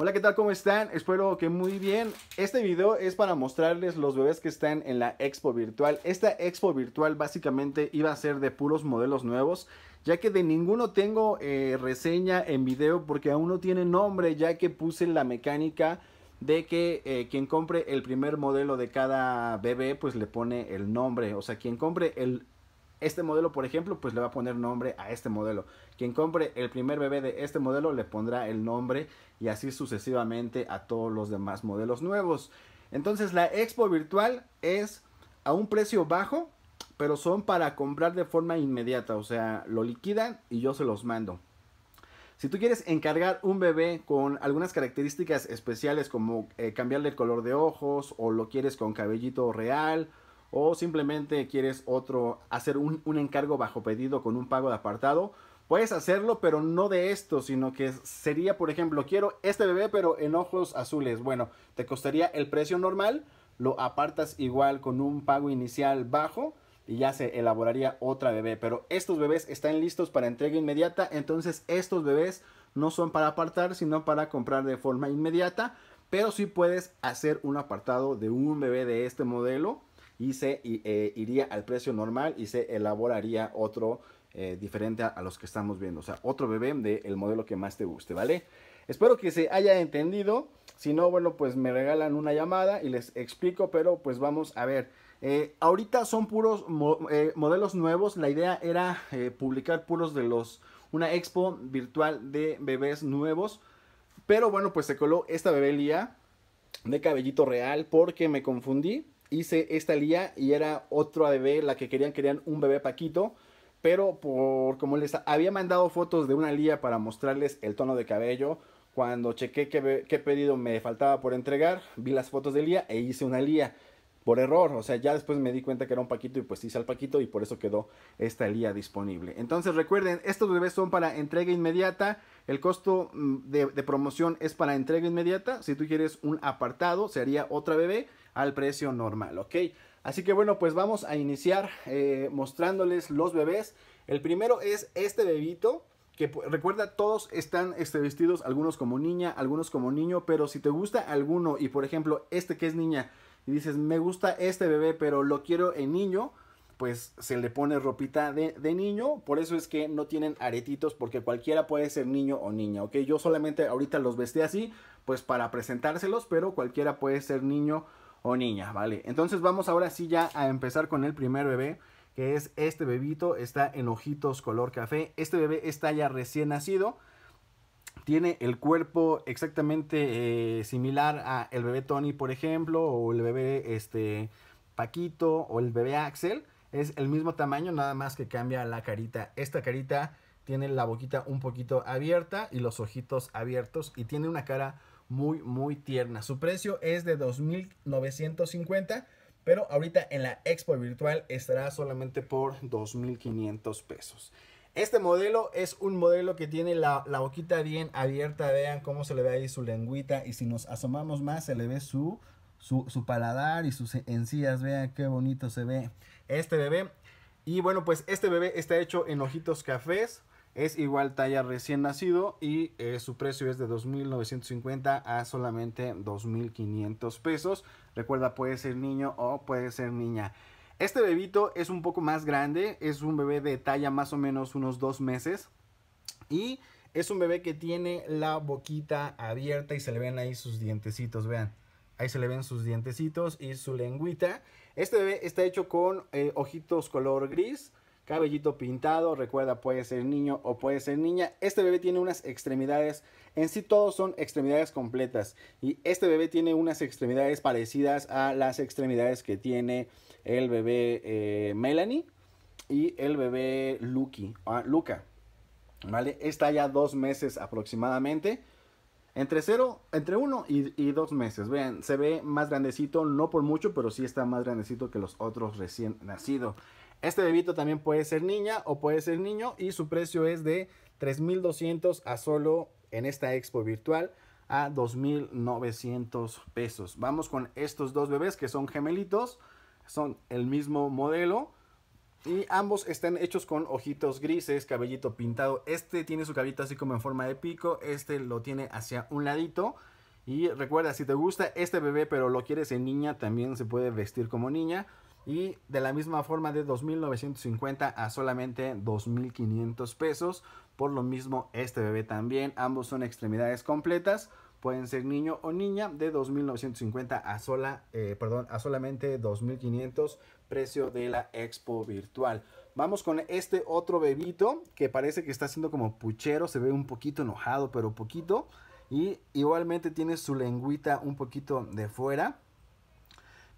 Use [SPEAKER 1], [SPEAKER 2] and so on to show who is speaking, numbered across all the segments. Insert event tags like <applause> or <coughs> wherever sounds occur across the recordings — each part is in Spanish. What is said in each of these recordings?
[SPEAKER 1] Hola, ¿qué tal? ¿Cómo están? Espero que muy bien. Este video es para mostrarles los bebés que están en la expo virtual. Esta expo virtual básicamente iba a ser de puros modelos nuevos, ya que de ninguno tengo eh, reseña en video porque aún no tiene nombre, ya que puse la mecánica de que eh, quien compre el primer modelo de cada bebé pues le pone el nombre. O sea, quien compre el este modelo, por ejemplo, pues le va a poner nombre a este modelo. Quien compre el primer bebé de este modelo le pondrá el nombre y así sucesivamente a todos los demás modelos nuevos. Entonces la expo virtual es a un precio bajo, pero son para comprar de forma inmediata. O sea, lo liquidan y yo se los mando. Si tú quieres encargar un bebé con algunas características especiales como eh, cambiarle el color de ojos o lo quieres con cabellito real o simplemente quieres otro, hacer un, un encargo bajo pedido con un pago de apartado, puedes hacerlo, pero no de esto, sino que sería, por ejemplo, quiero este bebé, pero en ojos azules. Bueno, te costaría el precio normal, lo apartas igual con un pago inicial bajo y ya se elaboraría otra bebé. Pero estos bebés están listos para entrega inmediata, entonces estos bebés no son para apartar, sino para comprar de forma inmediata. Pero sí puedes hacer un apartado de un bebé de este modelo y se eh, iría al precio normal y se elaboraría otro eh, diferente a, los que estamos viendo. O sea, otro bebé del modelo que más te guste, ¿vale? Espero que se haya entendido. Si no, bueno, pues me regalan una llamada y les explico, pero pues vamos a ver. Eh, ahorita son puros modelos nuevos. La idea era publicar puros de los... Una expo virtual de bebés nuevos. Pero bueno, pues se coló esta bebelía de cabellito real porque me confundí hice esta Lía y era otra bebé, la que querían, querían un bebé Paquito. Pero por como les había mandado fotos de una Lía para mostrarles el tono de cabello, cuando chequé qué, qué pedido me faltaba por entregar, vi las fotos de Lía e hice una Lía por error, o sea, ya después me di cuenta que era un paquito y pues hice al paquito y por eso quedó esta lía disponible. Entonces recuerden, estos bebés son para entrega inmediata, el costo mm, de, de, promoción es para entrega inmediata, si tú quieres un apartado sería otra bebé al precio normal, ¿ok? Así que bueno, pues vamos a iniciar eh, mostrándoles los bebés. El primero es este bebito, que recuerda, todos están este, vestidos, algunos como niña, algunos como niño, pero si te gusta alguno y por ejemplo este que es niña y dices, me gusta este bebé, pero lo quiero en niño, pues se le pone ropita de, de, niño, por eso es que no tienen aretitos, porque cualquiera puede ser niño o niña, ¿ok? Yo solamente ahorita los vestí así, pues para presentárselos, pero cualquiera puede ser niño o niña, ¿vale? Entonces vamos ahora sí ya a empezar con el primer bebé, que es este bebito, está en ojitos color café. Este bebé está ya recién nacido, tiene el cuerpo exactamente eh, similar a el bebé Tony, por ejemplo, o el bebé este, Paquito, o el bebé Axel. Es el mismo tamaño, nada más que cambia la carita. Esta carita tiene la boquita un poquito abierta y los ojitos abiertos y tiene una cara muy, muy tierna. Su precio es de 2.950, pero ahorita en la expo virtual estará solamente por 2.500 pesos. Este modelo es un modelo que tiene la, boquita bien abierta. Vean cómo se le ve ahí su lengüita. Y si nos asomamos más, se le ve su, su, su paladar y sus encías. Vean qué bonito se ve este bebé. Y bueno, pues este bebé está hecho en ojitos cafés. Es igual talla recién nacido y eh, su precio es de 2.950 a solamente 2.500 pesos. Recuerda, puede ser niño o puede ser niña. Este bebito es un poco más grande, es un bebé de talla más o menos unos dos meses. Y es un bebé que tiene la boquita abierta y se le ven ahí sus dientecitos, vean. Ahí se le ven sus dientecitos y su lengüita. Este bebé está hecho con eh, ojitos color gris cabellito pintado, recuerda, puede ser niño o puede ser niña. Este bebé tiene unas extremidades, en sí todos son extremidades completas y este bebé tiene unas extremidades parecidas a las extremidades que tiene el bebé eh, Melanie y el bebé Lucky, ah, Luca, ¿vale? Está ya dos meses aproximadamente. Entre cero entre uno y, y, dos meses. Vean, se ve más grandecito, no por mucho, pero sí está más grandecito que los otros recién nacidos. Este bebito también puede ser niña o puede ser niño y su precio es de 3.200 a solo en esta expo virtual a 2.900 pesos. Vamos con estos dos bebés que son gemelitos, son el mismo modelo y ambos están hechos con ojitos grises, cabellito pintado. Este tiene su cabellito así como en forma de pico, este lo tiene hacia un ladito. Y recuerda, si te gusta este bebé pero lo quieres en niña, también se puede vestir como niña y de la misma forma de 2.950 a solamente 2.500 pesos. Por lo mismo este bebé también. Ambos son extremidades completas. Pueden ser niño o niña de 2.950 a, sola, eh, perdón, a solamente 2.500 precio de la expo virtual. Vamos con este otro bebito que parece que está siendo como puchero. Se ve un poquito enojado pero poquito. Y igualmente tiene su lengüita un poquito de fuera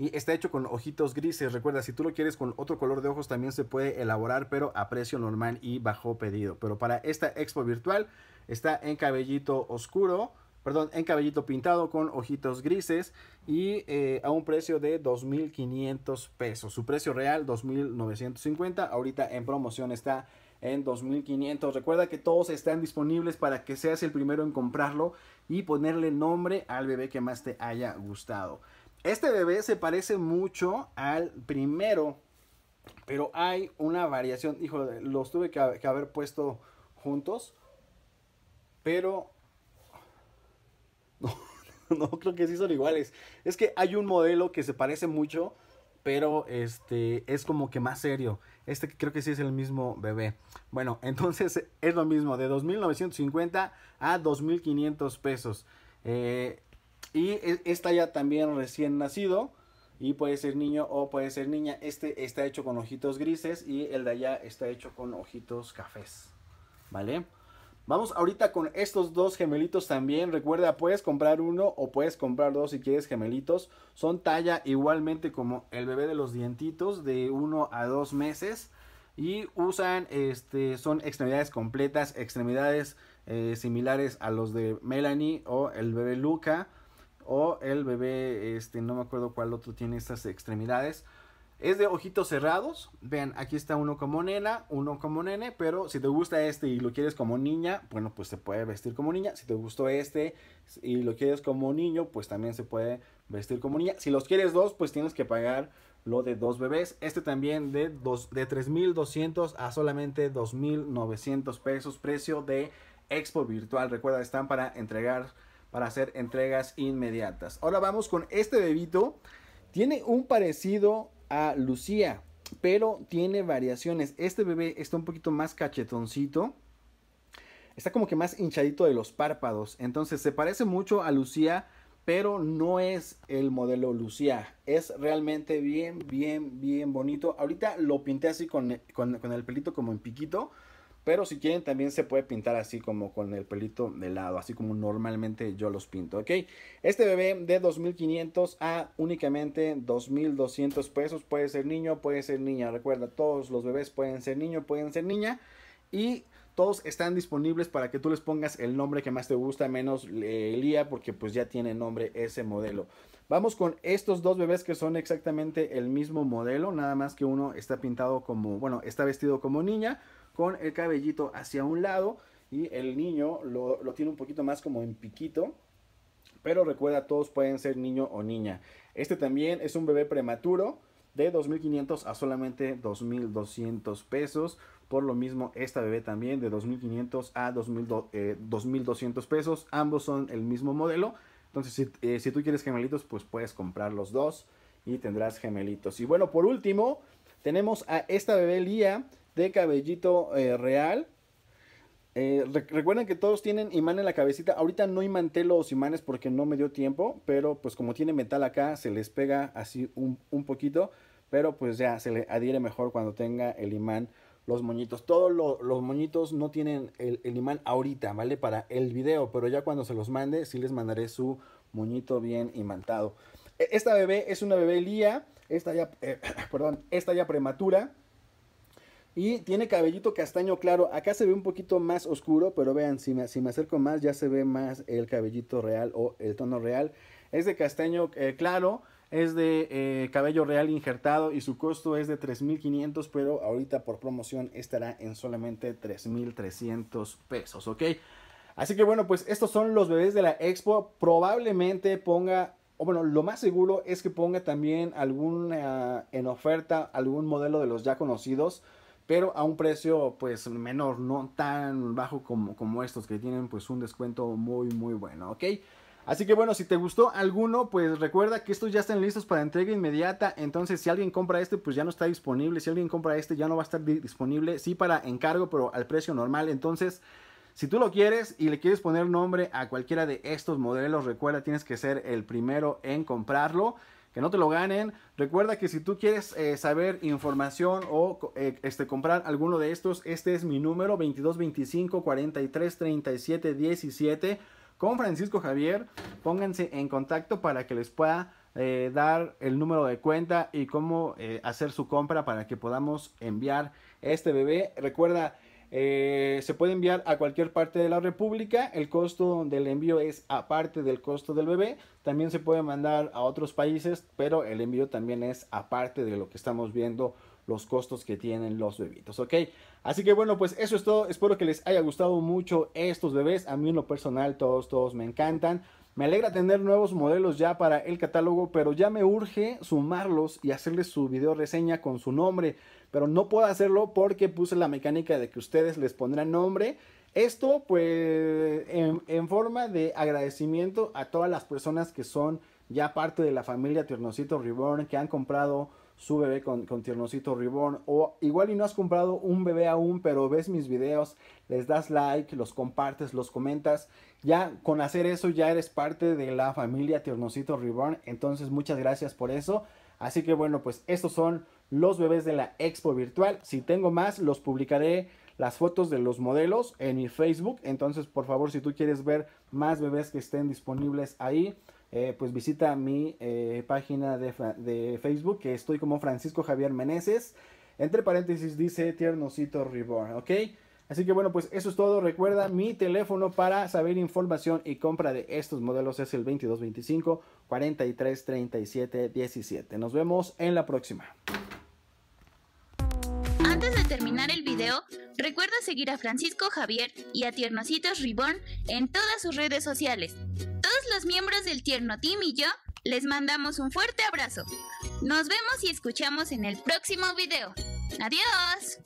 [SPEAKER 1] y está hecho con ojitos grises. Recuerda, si tú lo quieres con otro color de ojos también se puede elaborar, pero a precio normal y bajo pedido. Pero para esta expo virtual está en cabellito oscuro perdón, en cabellito pintado con ojitos grises y eh, a un precio de 2.500 pesos. Su precio real 2.950, ahorita en promoción está en 2.500. Recuerda que todos están disponibles para que seas el primero en comprarlo y ponerle nombre al bebé que más te haya gustado. Este bebé se parece mucho al primero, pero hay una variación. Híjole, los tuve que, haber puesto juntos, pero... <laughs> No, no creo que sí son iguales. Es que hay un modelo que se parece mucho, pero este es como que más serio. Este creo que sí es el mismo bebé. Bueno, <laughs> entonces es lo mismo, de 2.950 a 2.500 pesos. Eh, y e, está ya también recién nacido. Y puede ser niño o puede ser niña. Este está hecho con ojitos grises y el de allá está hecho con ojitos cafés. ¿Vale? Vamos ahorita con estos dos gemelitos también. Recuerda, puedes comprar uno o puedes comprar dos si quieres gemelitos. Son talla igualmente como el bebé de los dientitos de 1 a 2 meses. Y usan, este, son extremidades completas, extremidades eh, similares a los de Melanie o el bebé Luca o el bebé, este, no me acuerdo cuál otro tiene estas extremidades. Es de ojitos cerrados. Vean, aquí está uno como nena, uno como nene. Pero si te gusta este y lo quieres como niña, bueno, pues se puede vestir como niña. Si te gustó este y lo quieres como niño, pues también se puede vestir como niña. Si los quieres dos, pues tienes que pagar lo de dos bebés. Este también de, de 3.200 a solamente 2.900 pesos. Precio de Expo Virtual. Recuerda, están para entregar para hacer entregas inmediatas. Ahora vamos con este bebito. Tiene un parecido a Lucía, pero tiene variaciones. Este bebé está un poquito más cachetoncito. Está como que más hinchadito de los párpados. Entonces se parece mucho a Lucía, pero no es el modelo Lucía. Es realmente bien, bien, bien bonito. Ahorita lo pinté así con, con el pelito como en piquito pero si quieren también se puede pintar así como con el pelito de lado, así como normalmente yo los pinto, ¿ok? Este bebé de 2.500 a únicamente 2.200 pesos, puede ser niño, puede ser niña, recuerda, todos los bebés pueden ser niño, pueden ser niña y todos están disponibles para que tú les pongas el nombre que más te gusta, menos elía eh, porque pues ya tiene nombre ese modelo. Vamos con estos dos bebés que son exactamente el mismo modelo, nada más que uno está pintado como, bueno, está vestido como niña, con el cabellito hacia un lado y el niño lo, tiene un poquito más como en piquito. Pero recuerda, todos pueden ser niño o niña. Este también es un bebé prematuro de 2.500 a solamente 2.200 pesos. Por lo mismo, esta bebé también de 2.500 a 2.200 eh, pesos. Ambos son el mismo modelo. Entonces, si, eh, si, tú quieres gemelitos, pues puedes comprar los dos y tendrás gemelitos. Y bueno, por último, tenemos a esta bebé Lía de cabellito eh, real. Eh, recuerden que todos tienen imán en la cabecita. Ahorita no imanté los imanes porque no me dio tiempo. Pero pues como tiene metal acá, se les pega así un, poquito. Pero pues ya se le adhiere mejor cuando tenga el imán los moñitos. Todos los moñitos no tienen el, imán ahorita, ¿vale? Para el video. Pero ya cuando se los mande, sí les mandaré su moñito bien imantado. E-, esta bebé es una bebé lía. Esta ya, eh, <coughs> perdón, esta ya prematura. Y tiene cabellito castaño claro. Acá se ve un poquito más oscuro, pero vean, si me, si me acerco más ya se ve más el cabellito real o el tono real. Es de castaño eh, claro, es de eh, cabello real injertado y su costo es de 3.500, pero ahorita por promoción estará en solamente 3.300 pesos, ¿ok? Así que bueno, pues estos son los bebés de la expo. Probablemente ponga, o bueno, lo más seguro es que ponga también alguna en oferta, algún modelo de los ya conocidos pero a un precio pues menor, no tan bajo como, como estos que tienen pues un descuento muy muy bueno, ¿ok? Así que bueno, si te gustó alguno, pues recuerda que estos ya están listos para entrega inmediata. Entonces, si alguien compra este, pues ya no está disponible. Si alguien compra este, ya no va a estar disponible. Sí para encargo, pero al precio normal. Entonces, si tú lo quieres y le quieres poner nombre a cualquiera de estos modelos, recuerda, tienes que ser el primero en comprarlo que no te lo ganen. Recuerda que si tú quieres eh, saber información o eh, este, comprar alguno de estos, este es mi número 2225 25 43 37 17 con Francisco Javier. Pónganse en contacto para que les pueda eh, dar el número de cuenta y cómo hacer su compra para que podamos enviar este bebé. Recuerda eh, se puede enviar a cualquier parte de la República. El costo del envío es aparte del costo del bebé. También se puede mandar a otros países, pero el envío también es aparte de lo que estamos viendo los costos que tienen los bebitos, ¿ok? Así que bueno, pues eso es todo. Espero que les haya gustado mucho estos bebés. A mí en lo personal todos, todos me encantan. Me alegra tener nuevos modelos ya para el catálogo, pero ya me urge sumarlos y hacerles su video reseña con su nombre. Pero no puedo hacerlo porque puse la mecánica de que ustedes les pondrán nombre. Esto pues en, forma de agradecimiento a todas las personas que son ya parte de la familia Tiernocito Reborn, que han comprado su bebé con, con Tiernocito Reborn. O igual y no has comprado un bebé aún, pero ves mis videos, les das like, los compartes, los comentas. Ya con hacer eso ya eres parte de la familia Tiernocito Reborn. Entonces muchas gracias por eso. Así que bueno, pues estos son los bebés de la expo virtual. Si tengo más, los publicaré las fotos de los modelos en mi Facebook. Entonces, por favor, si tú quieres ver más bebés que estén disponibles ahí, eh, pues visita mi eh, página de, Facebook, que estoy como Francisco Javier Meneses. Entre paréntesis dice Tiernosito Reborn, ¿ok? Así que bueno, pues eso es todo. Recuerda, mi teléfono para saber información y compra de estos modelos es el 2225 43 17. Nos vemos en la próxima. recuerda seguir a Francisco Javier y a Tiernocitos Ribón en todas sus redes sociales. Todos los miembros del Tierno Team y yo les mandamos un fuerte abrazo. Nos vemos y escuchamos en el próximo video. ¡Adiós!